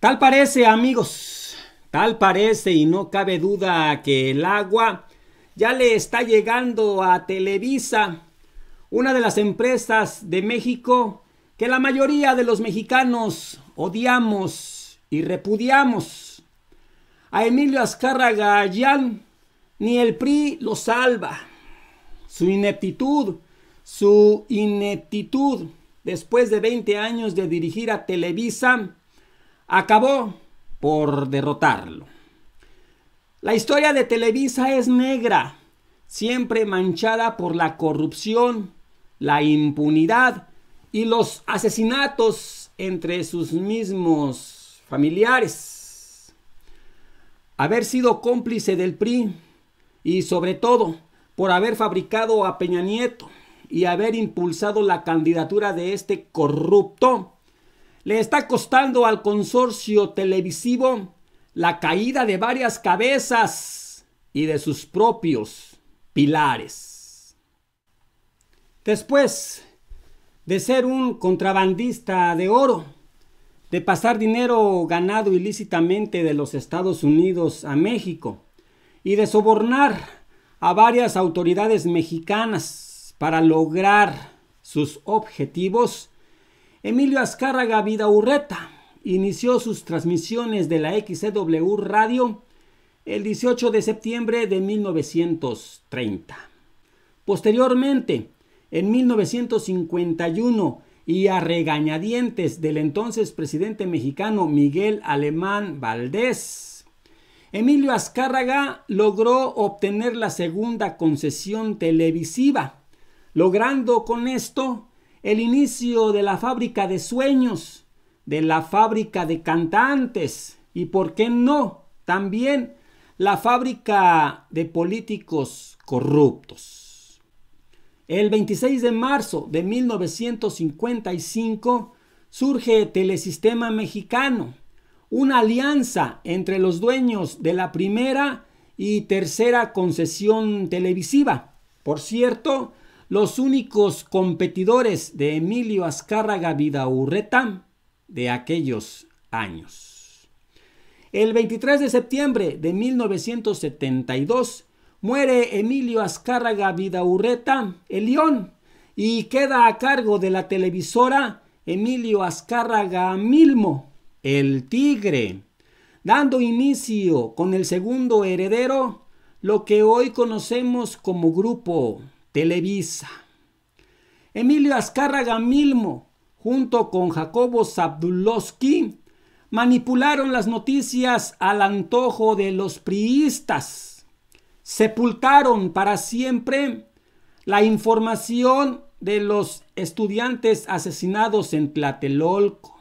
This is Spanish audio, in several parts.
Tal parece, amigos, tal parece y no cabe duda que el agua ya le está llegando a Televisa, una de las empresas de México que la mayoría de los mexicanos odiamos y repudiamos. A Emilio Azcárraga Gallán ni el PRI lo salva. Su ineptitud, su ineptitud después de 20 años de dirigir a Televisa acabó por derrotarlo. La historia de Televisa es negra, siempre manchada por la corrupción, la impunidad y los asesinatos entre sus mismos familiares. Haber sido cómplice del PRI y sobre todo por haber fabricado a Peña Nieto y haber impulsado la candidatura de este corrupto le está costando al consorcio televisivo la caída de varias cabezas y de sus propios pilares. Después de ser un contrabandista de oro, de pasar dinero ganado ilícitamente de los Estados Unidos a México y de sobornar a varias autoridades mexicanas para lograr sus objetivos, Emilio Azcárraga Vidaurreta inició sus transmisiones de la XCW Radio el 18 de septiembre de 1930. Posteriormente, en 1951 y a regañadientes del entonces presidente mexicano Miguel Alemán Valdés, Emilio Azcárraga logró obtener la segunda concesión televisiva, logrando con esto el inicio de la fábrica de sueños, de la fábrica de cantantes y, ¿por qué no? También la fábrica de políticos corruptos. El 26 de marzo de 1955 surge Telesistema Mexicano, una alianza entre los dueños de la primera y tercera concesión televisiva. Por cierto, los únicos competidores de Emilio Azcárraga Vidaurreta de aquellos años. El 23 de septiembre de 1972 muere Emilio Azcárraga Vidaurreta, el León, y queda a cargo de la televisora Emilio Azcárraga Milmo, el Tigre, dando inicio con el segundo heredero, lo que hoy conocemos como grupo Televisa. Emilio Azcárraga Milmo, junto con Jacobo Zabdulowski, manipularon las noticias al antojo de los priistas. Sepultaron para siempre la información de los estudiantes asesinados en Tlatelolco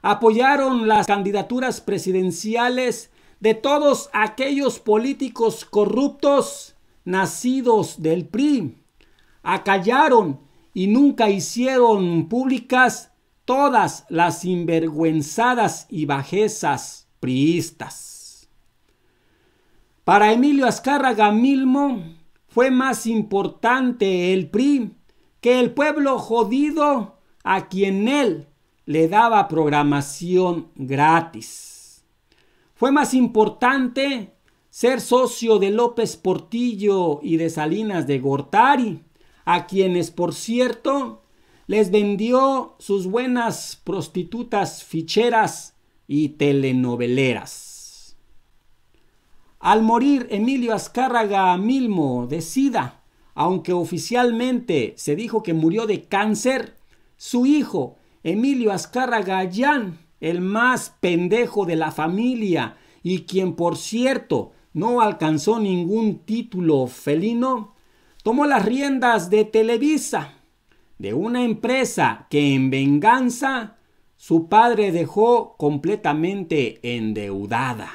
apoyaron las candidaturas presidenciales de todos aquellos políticos corruptos nacidos del PRI, acallaron y nunca hicieron públicas todas las invergüenzadas y bajezas priistas. Para Emilio Azcárraga Milmo fue más importante el PRI que el pueblo jodido a quien él le daba programación gratis. Fue más importante ser socio de López Portillo y de Salinas de Gortari, a quienes, por cierto, les vendió sus buenas prostitutas ficheras y telenoveleras. Al morir Emilio Azcárraga Milmo de SIDA, aunque oficialmente se dijo que murió de cáncer, su hijo, Emilio Azcárraga Allán, el más pendejo de la familia y quien por cierto no alcanzó ningún título felino, tomó las riendas de Televisa, de una empresa que en venganza su padre dejó completamente endeudada.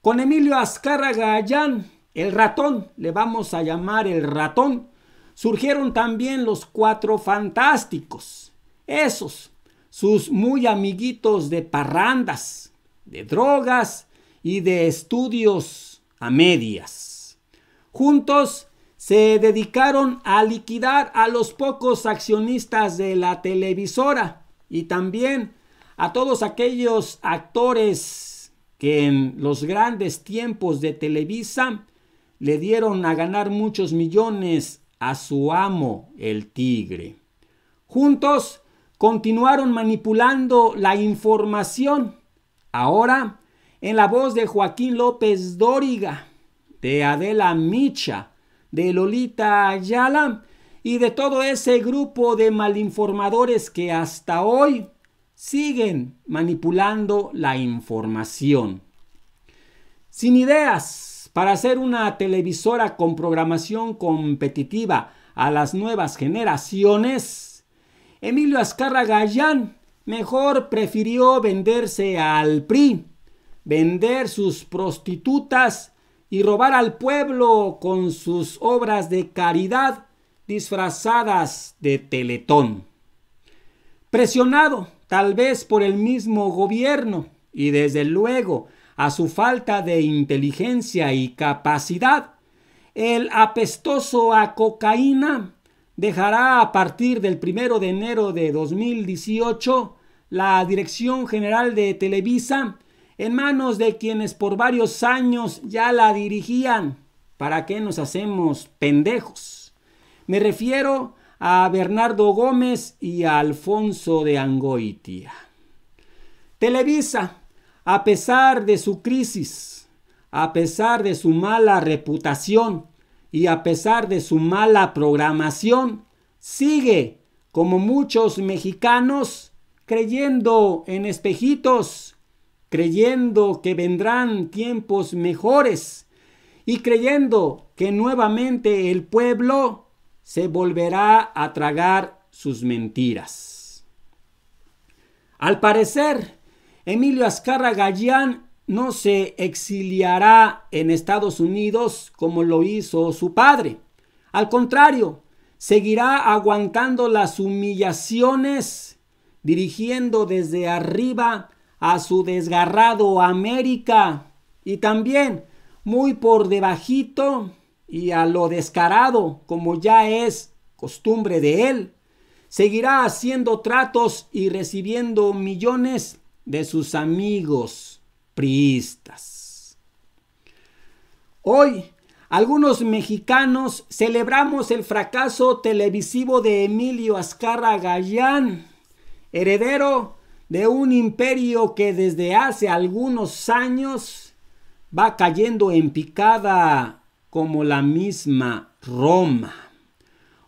Con Emilio Azcárraga Allán, el ratón, le vamos a llamar el ratón, surgieron también los cuatro fantásticos, esos, sus muy amiguitos de parrandas, de drogas y de estudios a medias. Juntos se dedicaron a liquidar a los pocos accionistas de la televisora y también a todos aquellos actores que en los grandes tiempos de Televisa le dieron a ganar muchos millones a su amo el tigre. Juntos continuaron manipulando la información. Ahora en la voz de Joaquín López Dóriga, de Adela Micha, de Lolita Ayala y de todo ese grupo de malinformadores que hasta hoy siguen manipulando la información. Sin ideas, para hacer una televisora con programación competitiva a las nuevas generaciones, Emilio Azcarra Gallán mejor prefirió venderse al PRI vender sus prostitutas y robar al pueblo con sus obras de caridad disfrazadas de teletón. Presionado tal vez por el mismo gobierno y desde luego a su falta de inteligencia y capacidad, el apestoso a cocaína dejará a partir del primero de enero de 2018 la Dirección General de Televisa en manos de quienes por varios años ya la dirigían. ¿Para qué nos hacemos pendejos? Me refiero a Bernardo Gómez y a Alfonso de Angoitia. Televisa, a pesar de su crisis, a pesar de su mala reputación y a pesar de su mala programación, sigue, como muchos mexicanos, creyendo en espejitos creyendo que vendrán tiempos mejores y creyendo que nuevamente el pueblo se volverá a tragar sus mentiras. Al parecer, Emilio Azcarra Gallán no se exiliará en Estados Unidos como lo hizo su padre. Al contrario, seguirá aguantando las humillaciones, dirigiendo desde arriba a su desgarrado América y también muy por debajito y a lo descarado, como ya es costumbre de él, seguirá haciendo tratos y recibiendo millones de sus amigos priistas. Hoy, algunos mexicanos celebramos el fracaso televisivo de Emilio Azcarra Gallán, heredero de un imperio que desde hace algunos años va cayendo en picada como la misma Roma.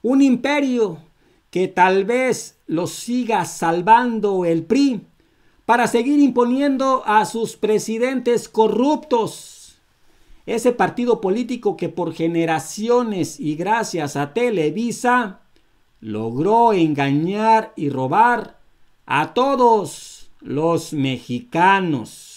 Un imperio que tal vez lo siga salvando el PRI para seguir imponiendo a sus presidentes corruptos. Ese partido político que por generaciones y gracias a Televisa logró engañar y robar a todos los mexicanos.